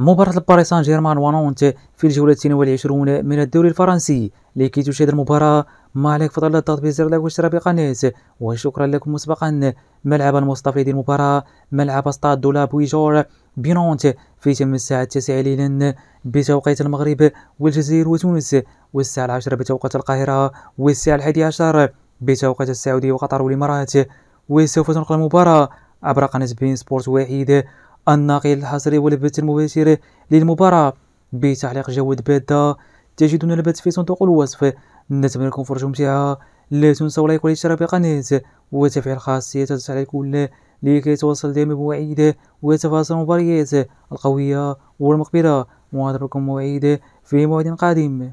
مباراة باريس سان جيرمان ونونت في الجولة 22 من الدوري الفرنسي لكي تشاهد المباراة ما عليك فضل الضغط بزر لايك واشتراك بقناة وشكرا لكم مسبقا ملعب المستفيد المباراة ملعب ستاد دولا بويجور بنونت في تم الساعة التاسعة ليلا بتوقيت المغرب والجزائر وتونس والساعة العاشرة بتوقيت القاهرة والساعة الحادية عشر بتوقيت السعودية وقطر والإمارات وسوف تنقل المباراة عبر قناة بين سبورت واحد الناقل الحصري والبث المباشر للمباراة بتعليق جود بادة تجدون البث في صندوق الوصف نتمنى لكم فرجة ممتعة لا تنسوا لايك والاشتراك بالقناة وتفعيل خاصية التفعيل الكل لكي توصل دائما بمواعيد وتفاصيل المباريات القوية والمقبلة لكم موعد في موعد قادم